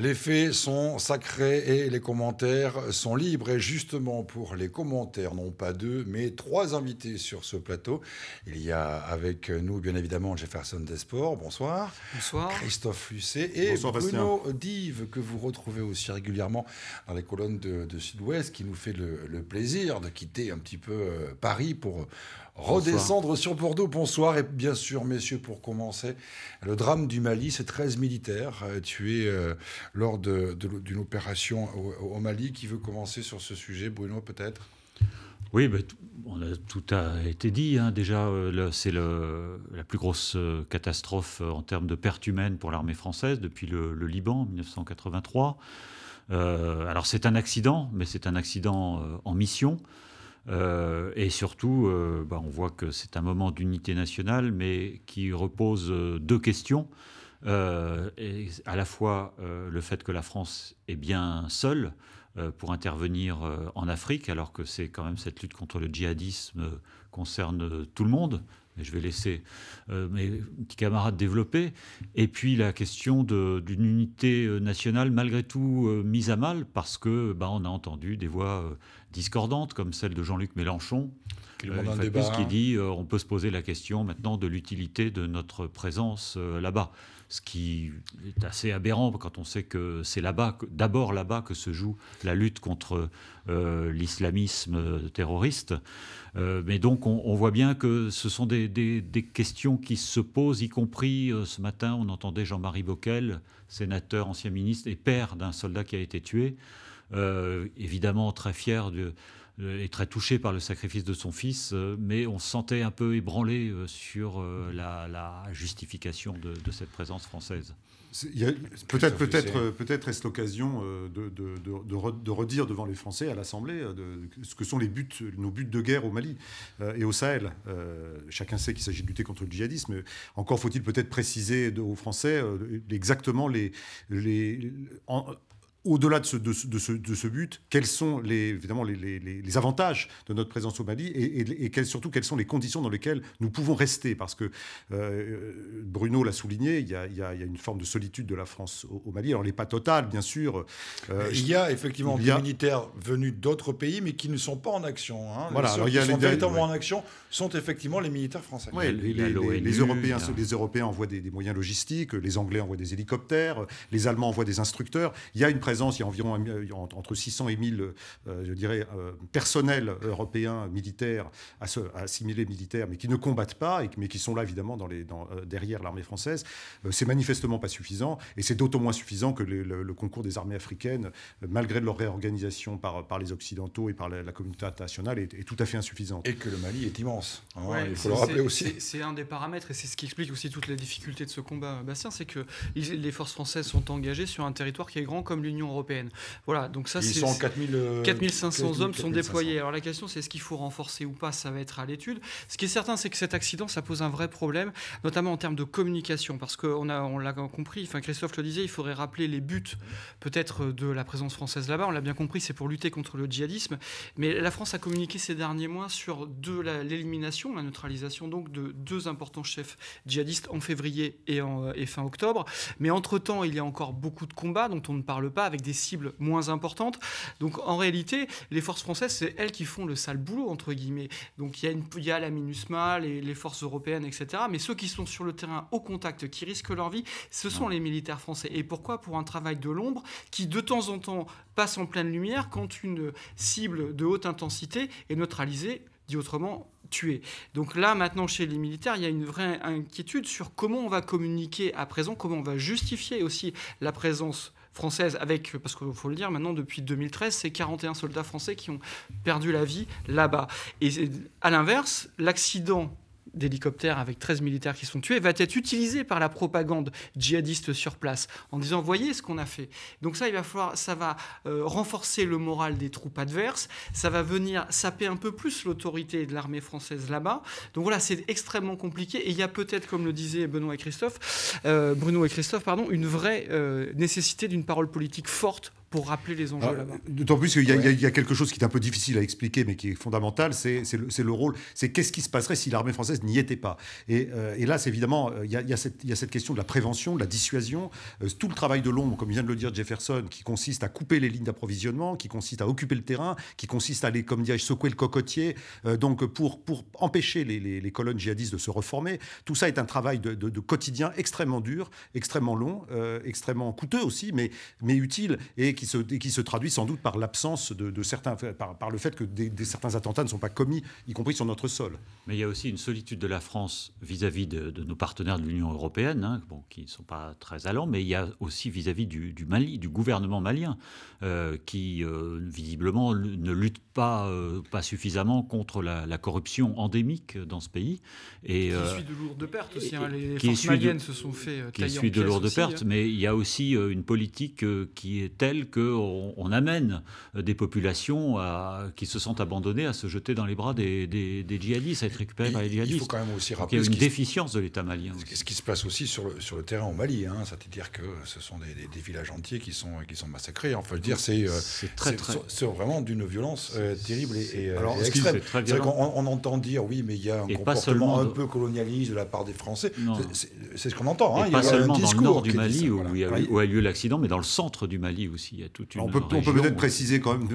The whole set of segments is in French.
Les faits sont sacrés et les commentaires sont libres. Et justement, pour les commentaires, non pas deux, mais trois invités sur ce plateau. Il y a avec nous, bien évidemment, Jefferson Desport. Bonsoir. Bonsoir. Christophe Lucet et Bruno Dive, que vous retrouvez aussi régulièrement dans les colonnes de, Sud-Ouest, qui nous fait le, plaisir de quitter un petit peu euh, Paris pour redescendre sur Bordeaux. Bonsoir. Et bien sûr, messieurs, pour commencer, le drame du Mali, c'est 13 militaires euh, tués euh, lors d'une opération au, Mali. Qui veut commencer sur ce sujet Bruno, peut-être oui, bah, tout a été dit. Hein. Déjà, euh, c'est la plus grosse catastrophe en termes de pertes humaines pour l'armée française depuis le, Liban 1983. alors c'est un accident, mais c'est un accident en mission. Euh, et surtout, euh, bah, on voit que c'est un moment d'unité nationale, mais qui repose euh, deux questions. à la fois le fait que la France est bien seule pour intervenir en Afrique, alors que c'est quand même cette lutte contre le djihadisme concerne tout le monde, je vais laisser euh, mes petits camarades développer, et puis la question d'une unité euh, nationale malgré tout euh, mise à mal parce que bah, on a entendu des voix discordantes comme celle de Jean-Luc Mélenchon, qui, qui dit on peut se poser la question maintenant de l'utilité de notre présence là-bas ce qui est assez aberrant quand on sait que c'est là-bas, d'abord là-bas que se joue la lutte contre euh, l'islamisme terroriste. Euh, mais donc on, voit bien que ce sont des, questions qui se posent, y compris euh, ce matin on entendait Jean-Marie Bocquel, sénateur, ancien ministre et père d'un soldat qui a été tué, évidemment très fier de euh, est très touché par le sacrifice de son fils, euh, mais on se sentait un peu ébranlé euh, sur mm-hmm. la, justification de, cette présence française. Peut-être peut être peut être est-ce l'occasion de, de, de, redire devant les Français à l'Assemblée ce que sont les buts, nos buts de guerre au Mali et au Sahel. chacun sait qu'il s'agit de lutter contre le djihadisme. encore faut-il peut-être préciser aux Français exactement les, les au-delà de ce, de, ce, de, ce, but, quels sont les, évidemment les, les, les avantages de notre présence au Mali et, et, et quelles, surtout quelles sont les conditions dans lesquelles nous pouvons rester Parce que euh, Bruno l'a souligné, il y, a, il, y a, une forme de solitude de la France au, Mali. Alors, elle n'est pas totale, bien sûr. Euh, il y a effectivement des militaires venus d'autres pays, mais qui ne sont pas en action. Hein. Voilà, les qui sont véritablement en action sont effectivement les militaires français. Ouais, les, Européens, les Européens envoient des, moyens logistiques, les Anglais envoient des hélicoptères, les Allemands envoient des instructeurs. Il y a une présence, il y a environ entre 600 et 1000, euh, je dirais, euh, personnels européens militaires, à assimilés militaires, mais qui ne combattent pas, mais qui sont là évidemment dans les, euh, derrière l'armée française. C'est manifestement pas suffisant, et c'est d'autant moins suffisant que le, concours des armées africaines, malgré leur réorganisation par, par les Occidentaux et par la, communauté internationale, est, tout à fait insuffisant Et que le Mali est immense. Hein, il faut le rappeler aussi. C'est un des paramètres, et c'est ce qui explique aussi toute la difficulté de ce combat, Bastien, c'est que les forces françaises sont engagées sur un territoire qui est grand comme l'Union européenne. Voilà, donc ça, c'est. 4500 euh, hommes sont déployés. Alors la question, c'est est-ce qu'il faut renforcer ou pas Ça va être à l'étude. Ce qui est certain, c'est que cet accident, ça pose un vrai problème, notamment en termes de communication, parce qu'on l'a on l'a compris, enfin, Christophe le disait, il faudrait rappeler les buts peut-être de la présence française là-bas. On l'a bien compris, c'est pour lutter contre le djihadisme. Mais la France a communiqué ces derniers mois sur l'élimination, la, neutralisation donc de deux importants chefs djihadistes en février et, en, et fin octobre. Mais entre-temps, il y a encore beaucoup de combats dont on ne parle pas avec des cibles moins importantes. Donc en réalité, les forces françaises, c'est elles qui font le sale boulot, entre guillemets. Donc il y, a une, y a la MINUSMA, les, les, forces européennes, etc. Mais ceux qui sont sur le terrain au contact, qui risquent leur vie, ce sont les militaires français. Et pourquoi Pour un travail de l'ombre qui, de temps en temps, passe en pleine lumière quand une cible de haute intensité est neutralisée, dit autrement, tuée. Donc là, maintenant, chez les militaires, il y a une vraie inquiétude sur comment on va communiquer à présent, comment on va justifier aussi la présence française, avec, parce qu'il faut le dire maintenant, depuis 2013, c'est 41 soldats français qui ont perdu la vie là-bas. Et à l'inverse, l'accident d'hélicoptères avec 13 militaires qui sont tués va être utilisé par la propagande djihadiste sur place en disant voyez ce qu'on a fait. Donc ça il va falloir ça va euh, renforcer le moral des troupes adverses, ça va venir saper un peu plus l'autorité de l'armée française là-bas. Donc voilà, c'est extrêmement compliqué et il y a peut-être comme le disait Benoît et Christophe euh, Bruno et Christophe pardon, une vraie euh, nécessité d'une parole politique forte pour rappeler les enjeux là-bas. D'autant plus qu'il y, a quelque chose qui est un peu difficile à expliquer, mais qui est fondamental, c'est le, rôle, c'est qu'est-ce qui se passerait si l'armée française n'y était pas. Et, euh, là, c'est évidemment, euh, il y, a, cette, question de la prévention, de la dissuasion, euh, tout le travail de l'ombre, comme vient de le dire Jefferson, qui consiste à couper les lignes d'approvisionnement, qui consiste à occuper le terrain, qui consiste à aller, comme dirais-je, secouer le cocotier, donc pour, pour empêcher les, colonnes djihadistes de se reformer. Tout ça est un travail de, quotidien extrêmement dur, extrêmement long, extrêmement coûteux aussi, mais, mais utile, et qui se, qui se traduit sans doute par l'absence de, certains, par, par, le fait que des, certains attentats ne sont pas commis, y compris sur notre sol. Mais il y a aussi une solitude de la France vis-à-vis de, nos partenaires de l'Union européenne, hein, bon, qui ne sont pas très allants, mais il y a aussi vis-à-vis du, Mali, du gouvernement malien, euh, qui euh, visiblement ne lutte pas, euh, pas suffisamment contre la, corruption endémique dans ce pays. Et, qui suit de lourdes pertes aussi. Hein, les forces maliennes se sont fait qui suit de lourdes pertes, hein. mais il y a aussi une politique qui est telle qu'on on amène des populations qui se sentent abandonnées à se jeter dans les bras des, djihadistes, à être récupérées par les djihadistes. Il faut quand même aussi rappeler. qu'il y a une déficience de l'État malien. Ce qui se passe aussi sur le, terrain au Mali, hein. c'est-à-dire que ce sont des, villages entiers qui sont, massacrés. Enfin, je veux dire, euh, c'est vraiment d'une violence euh, terrible et, euh, extrême. on, entend dire, oui, mais il y a un comportement un peu colonialiste de la part des Français. C'est ce qu'on entend. Hein. pas seulement dans le nord du Mali où a lieu l'accident, mais dans le centre du Mali aussi on peut, peut être préciser quand même,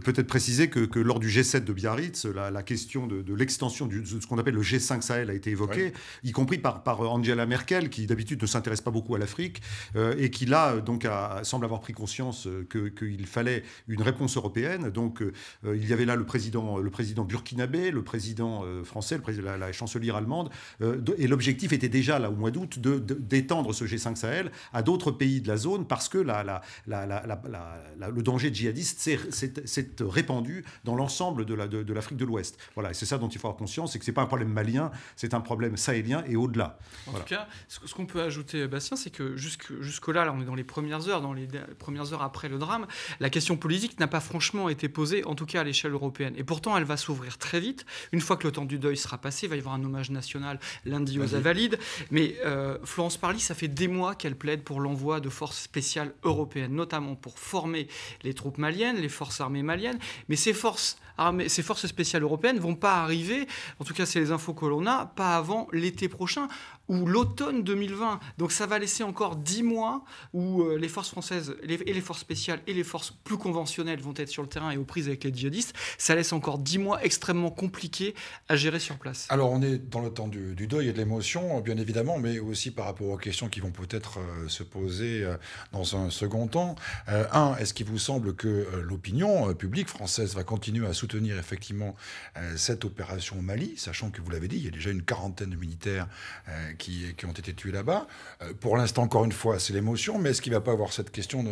peut-être préciser que, lors du G7 de Biarritz, la, question de, l'extension de ce qu'on appelle le G5 Sahel a été évoquée, y compris par, par, euh, Angela Merkel, qui d'habitude ne s'intéresse pas beaucoup à l'Afrique euh, et qui là donc semble avoir pris conscience euh, qu'il fallait une réponse européenne. Donc il y avait là le président, le président burkinabé, le président français, président, la, chancelière allemande, et l'objectif était déjà là au mois d'août d'étendre de, ce G5 Sahel à d'autres pays de la zone parce que la, la, la le danger djihadiste s'est répandu dans l'ensemble de l'Afrique de, l'Ouest. Voilà, et c'est ça dont il faut avoir conscience, c'est que ce n'est pas un problème malien, c'est un problème sahélien et au-delà. En tout cas, ce qu'on peut ajouter, Bastien, c'est que jusque-là, là, on est dans les premières heures, dans les premières heures après le drame, la question politique n'a pas franchement été posée, en tout cas à l'échelle européenne. Et pourtant, elle va s'ouvrir très vite. Une fois que le temps du deuil sera passé, il va y avoir un hommage national lundi aux Invalides. Mais euh, Florence Parly, ça fait des mois qu'elle plaide pour l'envoi de forces spéciales européennes, notamment pour former les troupes maliennes, les forces armées maliennes, mais ces forces, armées, ces forces spéciales européennes vont pas arriver, en tout cas c'est les infos que l'on a, pas avant l'été prochain ou l'automne 2020. Donc ça va laisser encore dix mois où euh, les forces françaises et les forces spéciales et les forces plus conventionnelles vont être sur le terrain et aux prises avec les djihadistes. Ça laisse encore dix mois extrêmement compliqués à gérer sur place. Alors on est dans le temps du, deuil et de l'émotion, bien évidemment, mais aussi par rapport aux questions qui vont peut-être euh, se poser euh, dans un second temps un, est-ce qu'il vous semble que euh, l'opinion euh, publique française va continuer à soutenir effectivement euh, cette opération au Mali, sachant que vous l'avez dit, il y a déjà une quarantaine de militaires qui, qui ont été tués là-bas Pour l'instant, encore une fois, c'est l'émotion, mais est-ce qu'il ne va pas avoir cette question de,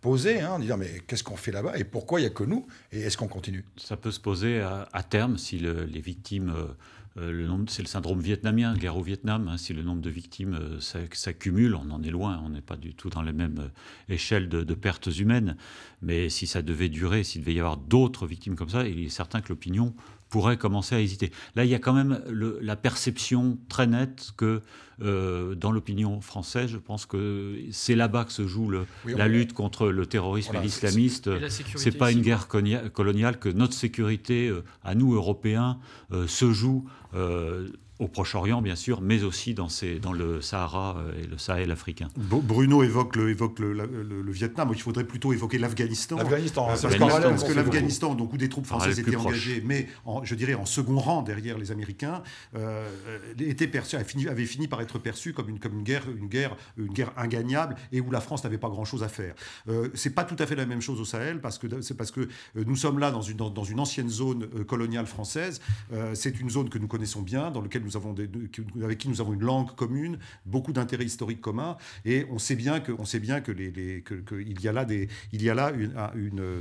posée, hein, disant « mais qu'est-ce qu'on fait là-bas et pourquoi il n'y a que nous et est-ce qu'on continue Ça peut se poser à, terme si les victimes euh, c'est le syndrome vietnamien, guerre au Vietnam. Hein. si le nombre de victimes euh, s'accumule, on en est loin, on n'est pas du tout dans la même euh, échelle de, pertes humaines. Mais si ça devait durer, s'il devait y avoir d'autres victimes comme ça, il est certain que l'opinion pourrait commencer à hésiter. Là, il y a quand même la perception très nette que euh, dans l'opinion française, je pense que c'est là-bas que se joue la lutte contre le terrorisme et l'islamiste. C'est pas une guerre coloniale que notre sécurité, euh, à nous Européens, euh, se joue au Proche-Orient, bien sûr, mais aussi dans, ces, dans, le Sahara euh, et le Sahel africain. Bruno évoque le, évoque le, Vietnam, il faudrait plutôt évoquer l'Afghanistan. L'Afghanistan, parce, que l'Afghanistan, donc où des troupes françaises étaient engagées, mais je dirais en second rang derrière les Américains, euh, euh, était perçu, avait, fini, par être perçu comme une, guerre, une guerre, ingagnable et où la France n'avait pas grand-chose à faire. Euh, c'est pas tout à fait la même chose au Sahel parce que c'est parce que nous sommes là dans une, dans, une ancienne zone coloniale française. c'est une zone que nous connaissons bien, dans laquelle avons avec qui nous avons une langue commune, beaucoup d'intérêts historiques communs, et on sait bien que, on sait bien que il y a là il y a là euh,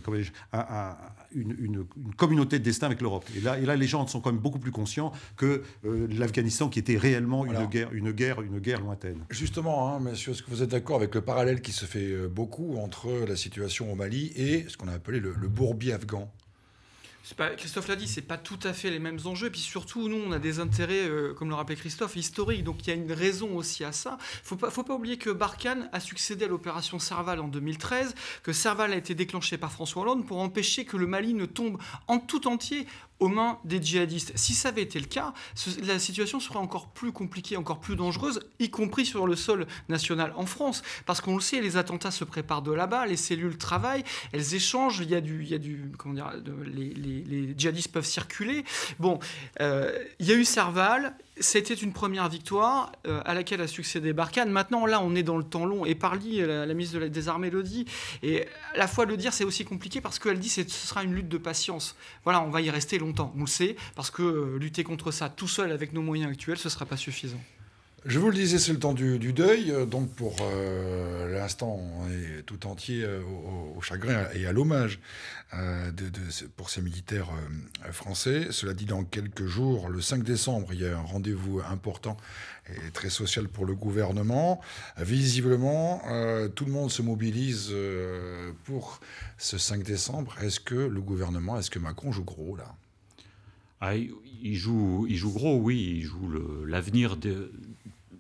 une, communauté de destin avec l'Europe. Et là, et là, les gens sont quand même beaucoup plus conscients que euh, l'Afghanistan, qui était réellement une guerre, une guerre, une guerre lointaine. Justement, hein, monsieur, est-ce que vous êtes d'accord avec le parallèle qui se fait euh, beaucoup entre la situation au Mali et ce qu'on a appelé le bourbier afghan Christophe l'a dit, c'est pas tout à fait les mêmes enjeux. Et puis surtout, nous, on a des intérêts, euh, comme le rappelait Christophe, historiques. Donc il y a une raison aussi à ça. Faut pas, faut pas oublier que Barkhane a succédé à l'opération Serval en 2013, que Serval a été déclenché par François Hollande pour empêcher que le Mali ne tombe en tout entier aux mains des djihadistes. Si ça avait été le cas, la situation serait encore plus compliquée, encore plus dangereuse, y compris sur le sol national en France. Parce qu'on le sait, les attentats se préparent de là-bas, les cellules travaillent, elles échangent, il y a du... Il y a du comment dire, les, djihadistes peuvent circuler. Bon, euh, il y a eu Serval, c'était une première victoire euh, à laquelle a succédé Barkhane. Maintenant, là, on est dans le temps long. Et Parly, la, la ministre de la, des Armées, le dit. Et à la fois le dire, c'est aussi compliqué parce qu'elle dit que ce sera une lutte de patience. Voilà, on va y rester longtemps. On le sait parce que euh, lutter contre ça tout seul avec nos moyens actuels, ce ne sera pas suffisant. Je vous le disais, c'est le temps du, deuil. Euh, donc, pour euh, l'instant, on est tout entier euh, au, chagrin et à l'hommage de, pour ces militaires français. Cela dit, dans quelques jours, le 5 décembre, il y a un rendez-vous important et très social pour le gouvernement. Visiblement, tout le monde se mobilise pour ce 5 décembre. Est-ce que le gouvernement, est-ce que Macron joue gros là ah, il, joue, il joue gros, oui. Il joue l'avenir de,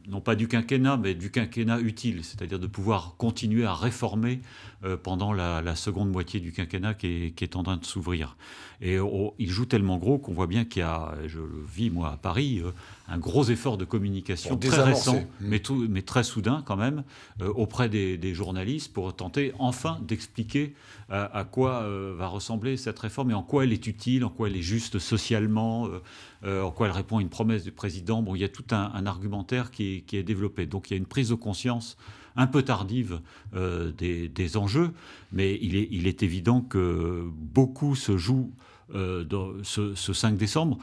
non pas du quinquennat, mais du quinquennat utile, c'est-à-dire de pouvoir continuer à réformer euh, pendant la, seconde moitié du quinquennat qui est, en train de s'ouvrir. Et oh, il joue tellement gros qu'on voit bien qu'il y a, je le vis moi à Paris, euh, un gros effort de communication très récent, mmh. mais, très soudain quand même, euh, auprès des, journalistes pour tenter enfin d'expliquer à, quoi va ressembler cette réforme et en quoi elle est utile, en quoi elle est juste socialement, en quoi elle répond à une promesse du président. Bon, il y a tout un, argumentaire qui, qui est développé. Donc il y a une prise de conscience un peu tardive euh, des, enjeux, mais il est, évident que beaucoup se joue euh, dans ce, 5 décembre.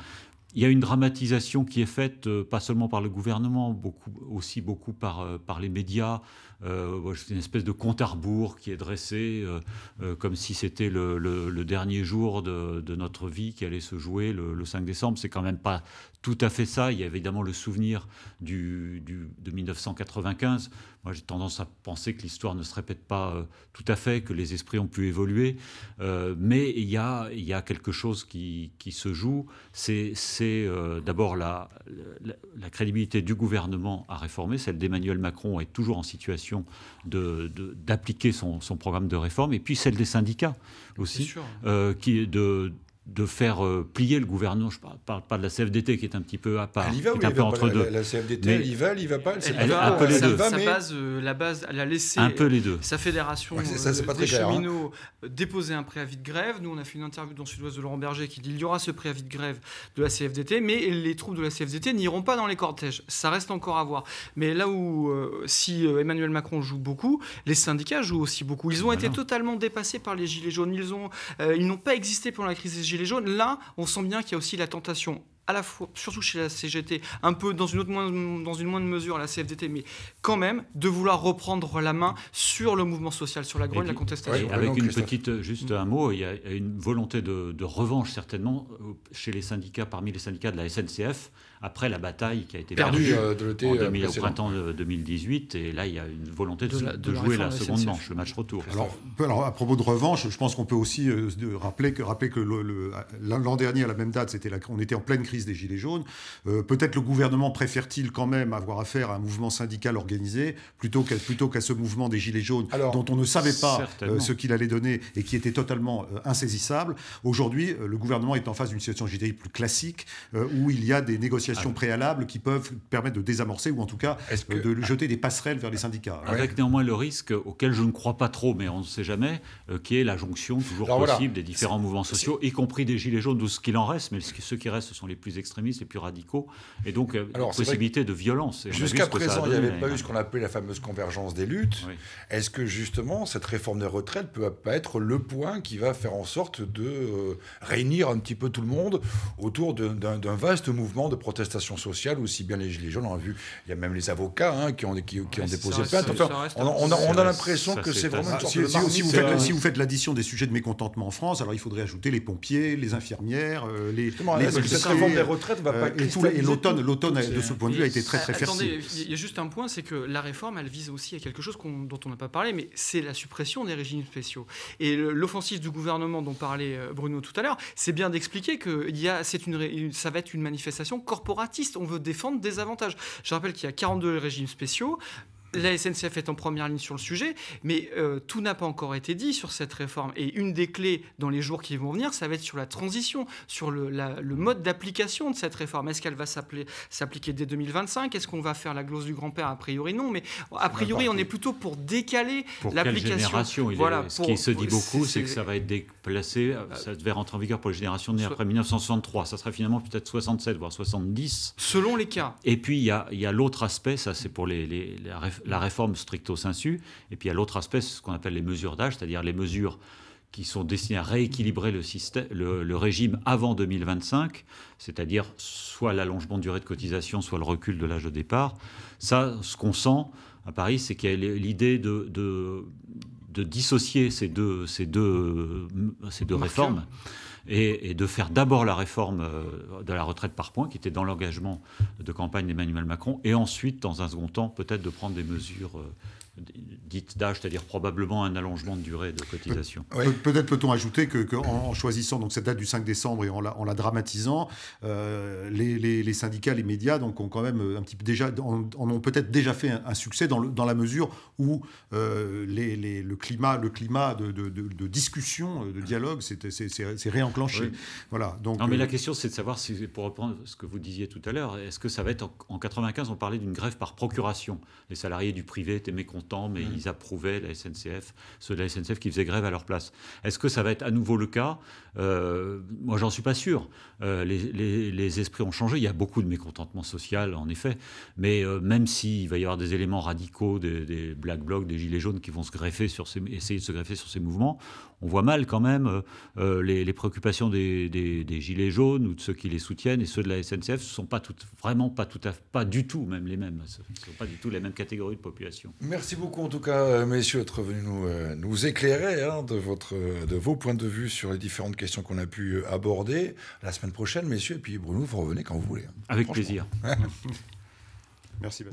Il y a une dramatisation qui est faite, euh, pas seulement par le gouvernement, beaucoup, aussi beaucoup par, les médias. Euh, une espèce de compte à rebours qui est dressé comme si c'était le, dernier jour de, notre vie qui allait se jouer le 5 décembre. C'est quand même pas tout à fait ça. Il y a évidemment le souvenir du, de 1995. Moi, j'ai tendance à penser que l'histoire ne se répète pas euh, tout à fait, que les esprits ont pu évoluer. Euh, mais il y, a, quelque chose qui, se joue. C'est euh, d'abord la, la, crédibilité du gouvernement à réformer. Celle d'Emmanuel Macron est toujours en situation d'appliquer de, son, programme de réforme. Et puis celle des syndicats aussi, qui, de, de faire euh, plier le gouvernement. Je ne parle, pas de la CFDT qui est un petit peu à part, elle y va, ou est un peu va entre deux. La, CFDT, elle y va, elle va pas. Elle, base, euh, la base, elle a laissé un peu les deux. sa fédération des cheminots déposer un préavis de grève. Nous, on a fait une interview dans Sud-Ouest de Laurent Berger qui dit qu'il y aura ce préavis de grève de la CFDT, mais les troupes de la CFDT n'iront pas dans les cortèges. Ça reste encore à voir. Mais là où, euh, si Emmanuel Macron joue beaucoup, les syndicats jouent aussi beaucoup. Ils ont bah été totalement dépassés par les Gilets jaunes. Ils n'ont ils pas existé pendant la crise des Gilets jaunes. Là, on sent bien qu'il y a aussi la tentation à la fois, surtout chez la CGT, un peu dans une, autre dans une moindre mesure la CFDT, mais quand même de vouloir reprendre la main sur le mouvement social, sur la grogne, la contestation. avec une petite, euh, juste un mot, il y a une volonté de revanche certainement euh, chez les syndicats, parmi les syndicats de la SNCF, après la bataille qui a été perdue euh, euh, au printemps 2018. Et là, il y a une volonté de, jouer la, seconde manche, le match retour. Alors, à propos de revanche, je pense qu'on peut aussi euh, rappeler que, rappeler que l'an dernier, à la même date, c'était on était en pleine crise des Gilets jaunes. Peut-être le gouvernement préfère-t-il quand même avoir affaire à un mouvement syndical organisé plutôt qu'à ce mouvement des Gilets jaunes dont on ne savait pas ce qu'il allait donner et qui était totalement insaisissable. Aujourd'hui, le gouvernement est en face d'une situation, je plus classique où il y a des négociations ah. préalables qui peuvent permettre de désamorcer ou en tout cas euh, de ah. jeter des passerelles vers les syndicats. Avec néanmoins le risque auquel je ne crois pas trop, mais on ne sait jamais, euh, qui est la jonction toujours possible des différents mouvements sociaux, y compris des gilets jaunes, ou ce qu'il en reste, mais ceux qui restent ce sont les plus extrémistes, les plus radicaux, et donc euh, la possibilité de violence. Jusqu'à présent, il n'y avait pas eu hein. ce qu'on appelait la fameuse convergence des luttes. Est-ce que justement cette réforme des retraites peut pas être le point qui va faire en sorte de réunir un petit peu tout le monde autour d'un vaste mouvement de protestation contestation sociale, aussi bien les Gilets jaunes, on a vu, il y a même les avocats hein, qui ont, qui, ont ah, déposé plainte. on, a, l'impression que c'est vraiment si, vous faites, l'addition des sujets de mécontentement en France, alors il faudrait ajouter les pompiers, les infirmières, euh, les, des retraites euh, Et l'automne, l'automne de ce point de vue, a été très ah, très fertile. il y a juste un point, c'est que la réforme, elle vise aussi à quelque chose dont on n'a pas parlé, mais c'est la suppression des régimes spéciaux. Et l'offensive du gouvernement dont parlait euh, Bruno tout à l'heure, c'est bien d'expliquer que une, ça va être une manifestation corporelle on veut défendre des avantages. Je rappelle qu'il y a 42 régimes spéciaux, la SNCF est en première ligne sur le sujet, mais euh, tout n'a pas encore été dit sur cette réforme. Et une des clés dans les jours qui vont venir, ça va être sur la transition, sur le, mode d'application de cette réforme. Est-ce qu'elle va s'appliquer dès 2025 Est-ce qu'on va faire la glose du grand-père A priori, non. Mais a priori, on est plutôt pour décaler l'application. Voilà, ce qui se dit beaucoup, c'est que ça va être déplacé. Euh, euh, ça devait rentrer en vigueur pour les générations nées après 1963. Ça serait finalement peut-être 67, voire 70. Selon les cas. Et puis, il y a, l'autre aspect, ça c'est pour les, les, la réforme stricto sensu, et puis il y a l'autre aspect, ce qu'on appelle les mesures d'âge, c'est-à-dire les mesures qui sont destinées à rééquilibrer le, système, le, régime avant 2025, c'est-à-dire soit l'allongement de durée de cotisation, soit le recul de l'âge de départ. Ça, ce qu'on sent à Paris, c'est qu'il y a l'idée de, de, dissocier ces deux, ces deux, ces deux réformes et, de faire d'abord la réforme euh, de la retraite par points, qui était dans l'engagement de campagne d'Emmanuel Macron, et ensuite, dans un second temps, peut-être de prendre des mesures euh, dite d'âge, c'est-à-dire probablement un allongement de durée de cotisation. Peut-être peut-on ajouter qu'en en choisissant donc cette date du 5 décembre et en la, dramatisant, euh, les, syndicats, les médias donc ont quand même euh, un petit déjà en, ont peut-être déjà fait un, succès dans, la mesure où euh, le climat le climat de, discussion, de dialogue, c'est réenclenché. Voilà. Donc non mais la question c'est de savoir si pour reprendre ce que vous disiez tout à l'heure, est-ce que ça va être en, 1995, 95 on parlait d'une grève par procuration, les salariés du privé étaient mécontents temps, mais mm. ils approuvaient la SNCF, ceux de la SNCF qui faisaient grève à leur place. Est-ce que ça va être à nouveau le cas euh, Moi, j'en suis pas sûr. Euh, les, esprits ont changé. Il y a beaucoup de mécontentement social, en effet. Mais euh, même s'il va y avoir des éléments radicaux, des, black blocs, des gilets jaunes qui vont se greffer sur ces, essayer de se greffer sur ces mouvements, on voit mal quand même les, préoccupations des, gilets jaunes ou de ceux qui les soutiennent et ceux de la SNCF ne sont pas vraiment pas, tout à, pas du tout même les mêmes. Ce ne sont pas du tout les mêmes catégories de population. Merci beaucoup en tout cas, euh, messieurs, d'être venus nous, euh, nous éclairer hein, de, votre, de vos points de vue sur les différentes questions qu'on a pu euh, aborder. La semaine prochaine, messieurs, et puis Bruno, vous revenez quand vous voulez. Hein. Avec plaisir. Merci